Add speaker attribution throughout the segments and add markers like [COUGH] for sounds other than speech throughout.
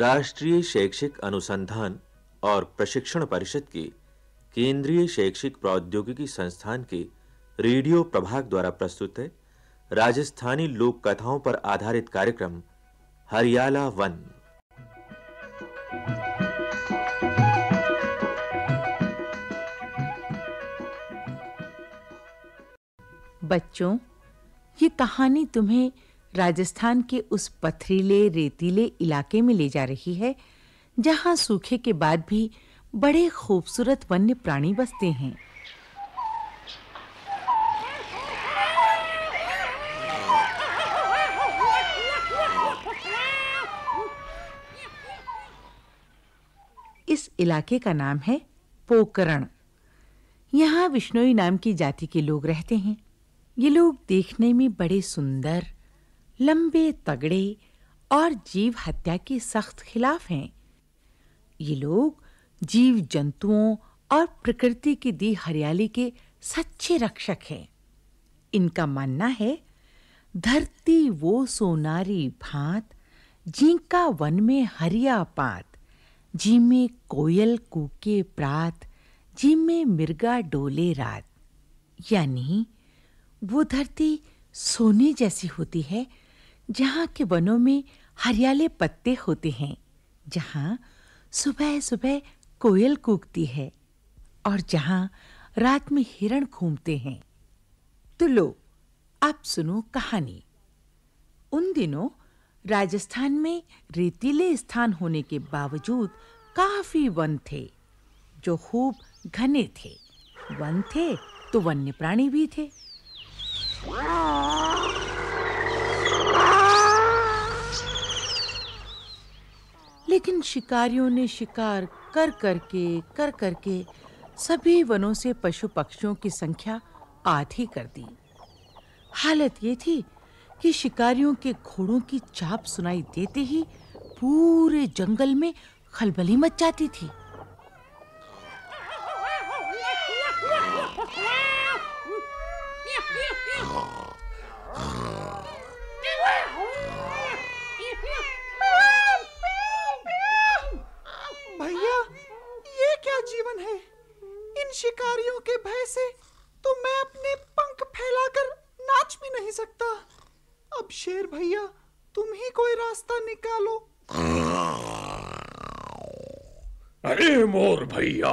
Speaker 1: राष्ट्रीय शैक्षिक अनुसंधान और प्रशिक्षण परिषद के केंद्रीय शैक्षिक प्रौद्योगिकी संस्थान के रेडियो प्रभाग द्वारा प्रस्तुत है राजस्थानी लोक कथाओं पर आधारित कार्यक्रम हरियाला वन
Speaker 2: बच्चों ये कहानी तुम्हें राजस्थान के उस पथरीले रेतीले इलाके में ले जा रही है जहां सूखे के बाद भी बड़े खूबसूरत वन्य प्राणी बसते हैं इस इलाके का नाम है पोकरण यहाँ विष्णुई नाम की जाति के लोग रहते हैं ये लोग देखने में बड़े सुंदर लंबे तगड़े और जीव हत्या के सख्त खिलाफ हैं ये लोग जीव जंतुओं और प्रकृति की दी हरियाली के सच्चे रक्षक हैं इनका मानना है धरती वो सोनारी भात जिंका वन में हरिया पात जी में कोयल कूके प्रात जी में मिर्गा डोले रात यानी वो धरती सोने जैसी होती है जहाँ के वनों में हरियाले पत्ते होते हैं जहाँ सुबह-सुबह कोयल कूकती है और जहाँ रात में हिरण घूमते हैं तो लो आप सुनो कहानी उन दिनों राजस्थान में रेतीले स्थान होने के बावजूद काफी वन थे जो खूब घने थे वन थे तो वन्य प्राणी भी थे लेकिन शिकारियों ने शिकार कर कर के कर करके सभी वनों से पशु पक्षियों की संख्या आधी कर दी हालत ये थी कि शिकारियों के घोड़ों की चाप सुनाई देते ही पूरे जंगल में खलबली मच जाती थी
Speaker 3: शिकारियों के भय से तो मैं अपने पंख फैलाकर नाच भी नहीं सकता अब शेर भैया तुम ही कोई रास्ता निकालो अरे मोर भैया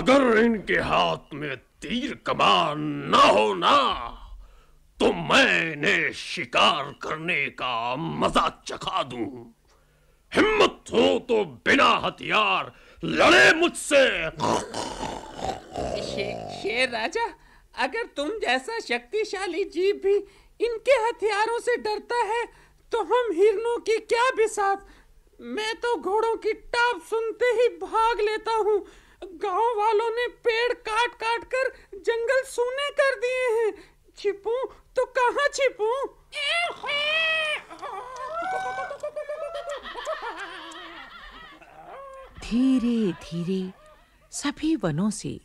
Speaker 3: अगर इनके हाथ में तीर कमान ना हो ना तो मैं इन्हें शिकार करने का मजा चखा दूं हिम्मत हो तो बिना हथियार लड़े मुझसे शे, शेर राजा अगर तुम जैसा शक्तिशाली जीव भी इनके हथियारों से डरता है तो हम हिरनों की क्या बिसात मैं तो घोड़ों की टाप सुनते ही भाग लेता हूँ गांव वालों ने पेड़ काट काट कर जंगल सूने कर दिए हैं छिपू तो कहाँ छिपू
Speaker 2: धीरे धीरे सभी वनों से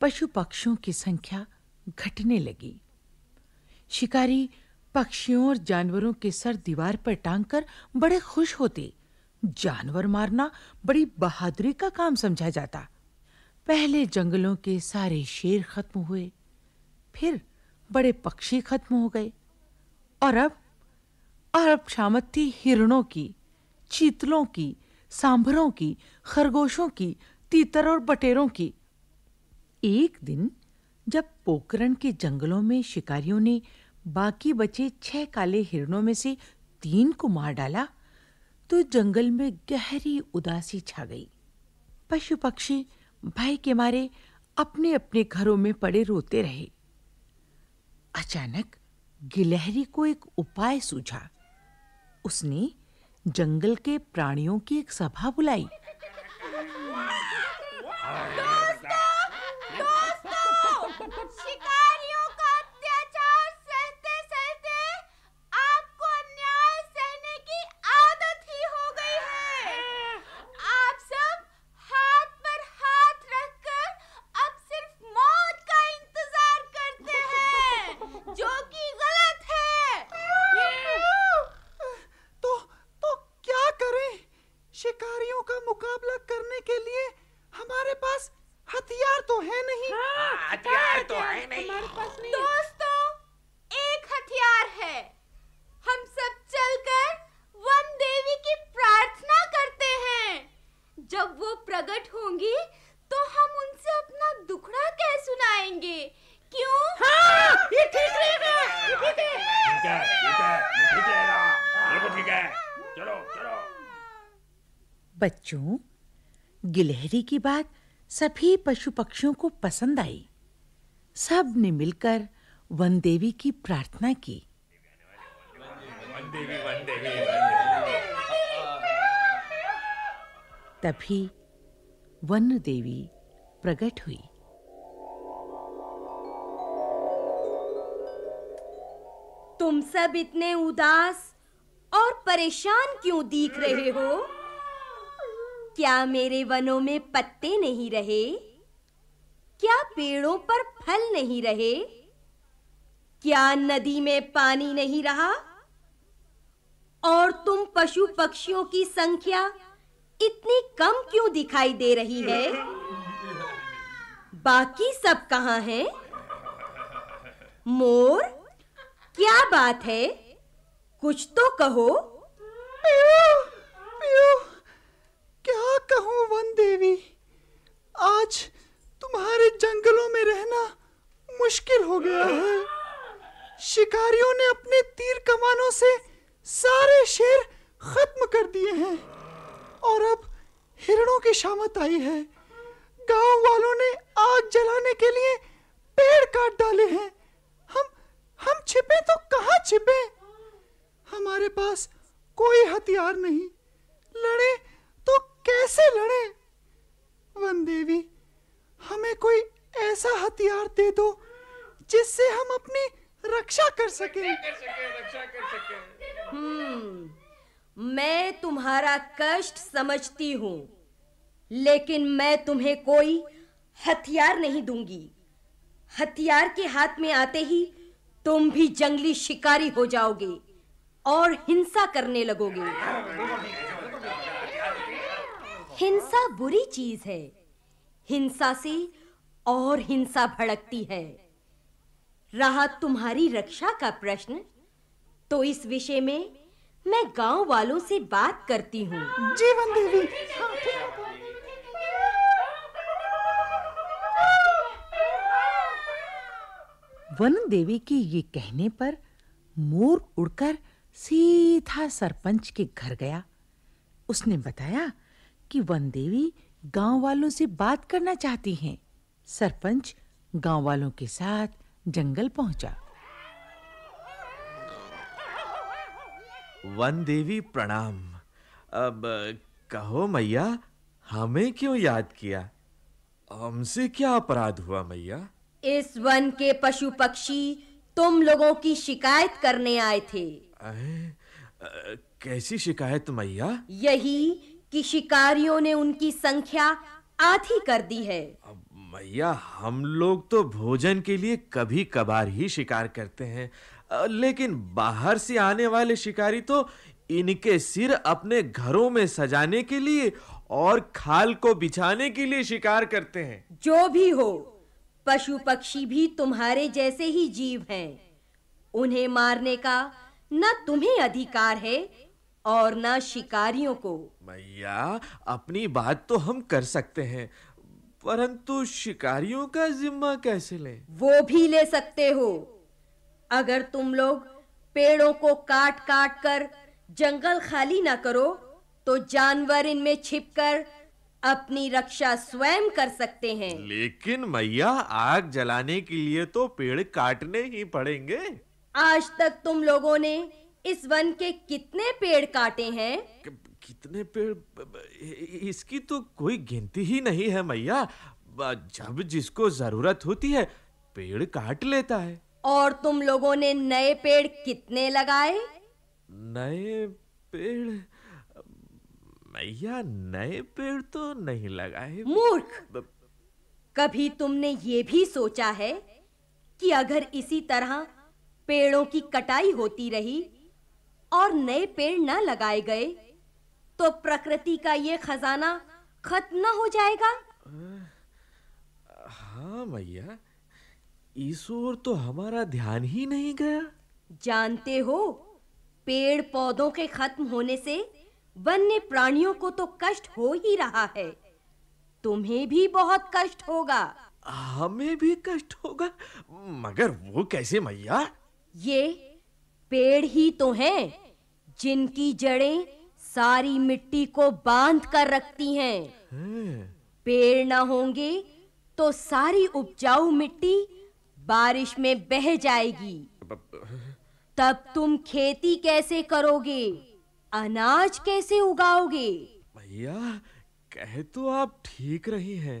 Speaker 2: पशु पक्षियों की संख्या घटने लगी शिकारी पक्षियों और जानवरों के सर दीवार पर टांगकर बड़े खुश होते जानवर मारना बड़ी बहादुरी का काम समझा जाता पहले जंगलों के सारे शेर खत्म हुए फिर बड़े पक्षी खत्म हो गए और अब और अब शामती हिरणों की चीतलों की सांभरों की खरगोशों की तीतर और बटेरों की एक दिन जब पोकरण के जंगलों में शिकारियों ने बाकी बचे छह काले हिरणों में से तीन को मार डाला तो जंगल में गहरी उदासी छा गई पशु पक्षी भय के मारे अपने अपने घरों में पड़े रोते रहे अचानक गिलहरी को एक उपाय सूझा उसने जंगल के प्राणियों की एक सभा बुलाई
Speaker 3: मुकाबला करने के लिए
Speaker 2: बच्चों गिलहरी की बात सभी पशु पक्षियों को पसंद आई सब ने मिलकर वन देवी की प्रार्थना की
Speaker 3: वन देवी वन देवी
Speaker 2: तभी वन देवी प्रकट हुई
Speaker 4: तुम सब इतने उदास और परेशान क्यों दिख रहे हो क्या मेरे वनों में पत्ते नहीं रहे क्या पेड़ों पर फल नहीं रहे क्या नदी में पानी नहीं रहा और तुम पशु पक्षियों की संख्या इतनी कम क्यों दिखाई दे रही है बाकी सब कहां हैं मोर क्या बात है कुछ तो कहो प्यू, प्यू। कहूं वन देवी
Speaker 3: आज तुम्हारे जंगलों में रहना मुश्किल हो गया है शिकारियों ने अपने तीर कमानों से सारे शेर खत्म कर दिए हैं और अब हिरणों की शामत आई है गांव वालों ने आग जलाने के लिए पेड़ काट डाले हैं हम हम छिपे तो कहाँ छिपे हमारे पास कोई हथियार नहीं लड़े कैसे लड़े वन देवी हमें कोई ऐसा हथियार दे दो जिससे हम अपनी
Speaker 4: रक्षा कर सके
Speaker 3: हम्म
Speaker 4: मैं तुम्हारा कष्ट समझती हूँ लेकिन मैं तुम्हें कोई हथियार नहीं दूंगी हथियार के हाथ में आते ही तुम भी जंगली शिकारी हो जाओगे और हिंसा करने लगोगे हिंसा बुरी चीज है हिंसा से और हिंसा भड़कती है रहा तुम्हारी रक्षा का प्रश्न तो इस विषय में मैं गांव वालों से बात करती हूं जीवन देवी
Speaker 2: वन देवी के यह कहने पर मोर उड़कर सीधा सरपंच के घर गया उसने बताया कि वन देवी गांव वालों से बात करना चाहती हैं सरपंच गांव वालों के साथ जंगल पहुंचा
Speaker 5: वन देवी प्रणाम अब कहो मैया हमें क्यों याद किया हमसे क्या अपराध हुआ मैया
Speaker 4: इस वन के पशु पक्षी तुम लोगों की शिकायत करने आए थे
Speaker 5: आ, आ, कैसी शिकायत मैया
Speaker 4: यही कि शिकारियों ने उनकी संख्या आधी कर दी है
Speaker 5: मैया हम लोग तो भोजन के लिए कभी कभार ही शिकार करते हैं लेकिन बाहर से आने वाले शिकारी तो इनके सिर अपने घरों में सजाने के लिए और खाल को बिछाने के लिए शिकार करते हैं
Speaker 4: जो भी हो पशु पक्षी भी तुम्हारे जैसे ही जीव हैं उन्हें मारने का न तुम्हें अधिकार है और ना शिकारियों को
Speaker 5: मैया अपनी बात तो हम कर सकते हैं परंतु शिकारियों का जिम्मा कैसे लें
Speaker 4: वो भी ले सकते हो अगर तुम लोग पेड़ों को काट-काट कर जंगल खाली ना करो तो जानवर इनमें छिपकर अपनी रक्षा स्वयं कर सकते हैं
Speaker 5: लेकिन मैया आग जलाने के लिए तो पेड़ काटने ही पड़ेंगे
Speaker 4: आज तक तुम लोगों ने इस वन के कितने पेड़ काटे हैं
Speaker 5: कितने पेड़ इसकी तो कोई गिनती ही नहीं है मैया जब जिसको जरूरत होती है पेड़ काट लेता है
Speaker 4: और तुम लोगों ने नए पेड़ कितने लगाए
Speaker 5: नए पेड़
Speaker 4: मैया नए पेड़ तो नहीं लगाए मूर्ख ब... कभी तुमने ये भी सोचा है कि अगर इसी तरह पेड़ों की कटाई होती रही और नए पेड़ ना लगाए गए तो प्रकृति का ये खजाना खत्म ना हो जाएगा हाँ मैया ईश्वर तो हमारा ध्यान ही नहीं गया जानते हो पेड़ पौधों के खत्म होने से वन्य प्राणियों को तो कष्ट हो ही रहा है तुम्हें भी बहुत कष्ट होगा
Speaker 5: हमें भी कष्ट होगा मगर वो कैसे मैया
Speaker 4: ये पेड़ ही तो हैं जिनकी जड़ें सारी मिट्टी को बांध कर रखती हैं पेड़ ना होंगे तो सारी उपजाऊ मिट्टी बारिश में बह जाएगी तब तुम खेती कैसे करोगे अनाज कैसे उगाओगे
Speaker 5: भैया कह तो आप ठीक रही हैं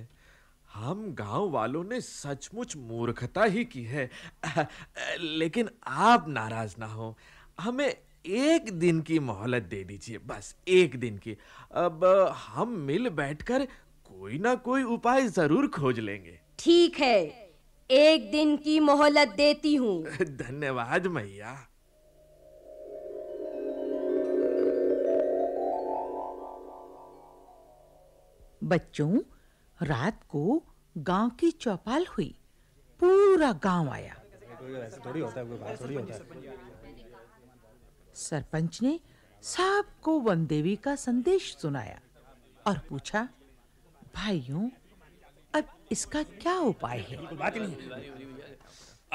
Speaker 5: हम गांव वालों ने सचमुच मूर्खता ही की है [LAUGHS] लेकिन आप नाराज ना हो हमें एक दिन की मोहलत दे दीजिए बस एक दिन की अब हम मिल बैठकर कोई ना कोई उपाय जरूर खोज लेंगे
Speaker 4: ठीक है एक दिन की मोहलत देती हूँ [LAUGHS]
Speaker 5: धन्यवाद मैया
Speaker 2: बच्चों रात को गांव की चौपाल हुई पूरा गांव आया थोड़ी होता है थोड़ी होता है सरपंच ने सबको वन देवी का संदेश सुनाया और पूछा भाइयों अब इसका क्या उपाय है बात नहीं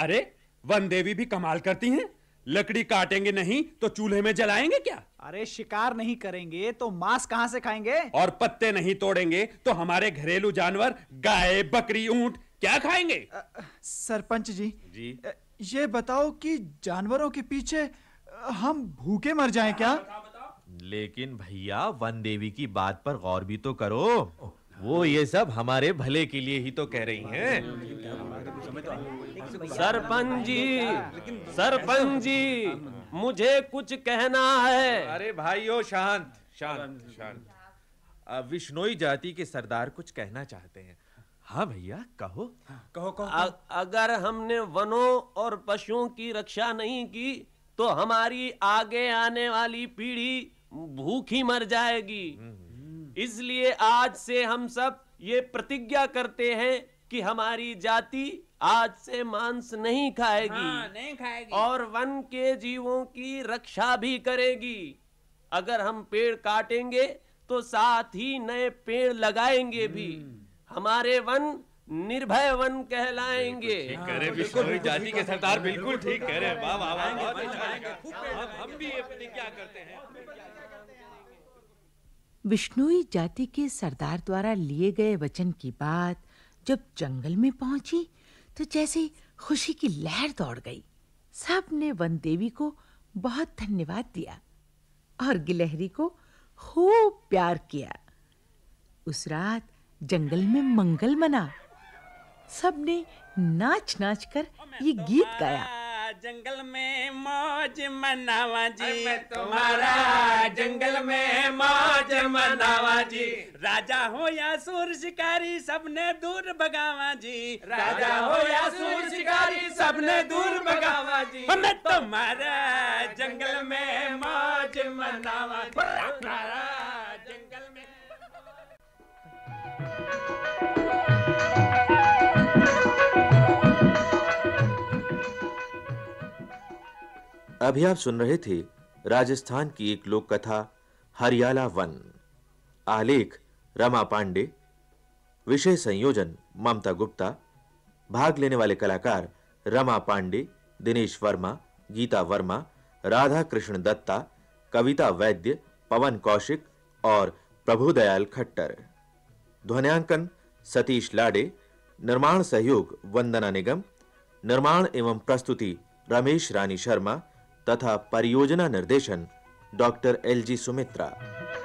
Speaker 3: अरे वन देवी भी कमाल करती हैं लकड़ी काटेंगे नहीं तो चूल्हे में जलाएंगे क्या अरे शिकार नहीं करेंगे तो मांस कहाँ से खाएंगे
Speaker 1: और पत्ते नहीं तोड़ेंगे तो हमारे घरेलू जानवर
Speaker 3: गाय बकरी ऊंट क्या खाएंगे सरपंच जी जी ये बताओ कि जानवरों के पीछे हम भूखे मर जाएं क्या बता,
Speaker 5: बता। लेकिन
Speaker 1: भैया वन देवी की बात पर गौर भी तो करो वो ये सब हमारे भले
Speaker 5: के लिए ही तो कह रही हैं सरपंच जी सरपंच जी मुझे कुछ कहना है अरे भाइयों शांत शांत शांत विश्नोई जाति के सरदार कुछ कहना चाहते हैं हाँ भैया कहो कहो कहो अगर हमने वनों और पशुओं की रक्षा नहीं की तो हमारी आगे आने वाली पीढ़ी भूखी मर जाएगी हम्म। इसलिए आज से हम सब ये प्रतिज्ञा करते हैं कि हमारी जाति आज से मांस नहीं खाएगी हाँ, नहीं खाएगी और वन के जीवों की रक्षा भी करेगी अगर हम पेड़ काटेंगे तो साथ ही नए पेड़ लगाएंगे भी हम्म। हमारे वन निर्भय वन कहलाएंगे हाँ, जाति के सरदार बिल्कुल ठीक कह रहे हैं अच्छा। हम भी ये प्रतिज्ञा करते हैं
Speaker 2: विष्णुई जाति के सरदार द्वारा लिए गए वचन की बात जब जंगल में पहुंची तो जैसे खुशी की लहर दौड़ गई सब ने वन देवी को बहुत धन्यवाद दिया और गिलहरी को खूब प्यार किया उस रात जंगल में मंगल मना सब ने नाच नाच कर ये गीत गाया
Speaker 3: जंगल में मौज मनावा जी मैं तो तुम्हारा जंगल में मौज मनावा जी राजा हो या सूर शिकारी सबने दूर भगावा जी राजा हो या सूर शिकारी सबने दूर भगावा जी मैं तुम्हारा जंगल में मौज मनावा जी
Speaker 1: अभी आप सुन रहे थे राजस्थान की एक लोक कथा हरियाला वन आलेख रमा पांडे विषय संयोजन ममता गुप्ता भाग लेने वाले कलाकार रमा पांडे दिनेश वर्मा गीता वर्मा राधा कृष्ण दत्ता कविता वैद्य पवन कौशिक और प्रभुदयाल खट्टर ध्वनियांकन सतीश लाडे निर्माण सहयोग वंदना निगम निर्माण एवं प्रस्तुति रमेश रानी शर्मा तथा परियोजना निर्देशन डॉक्टर एलजी सुमित्रा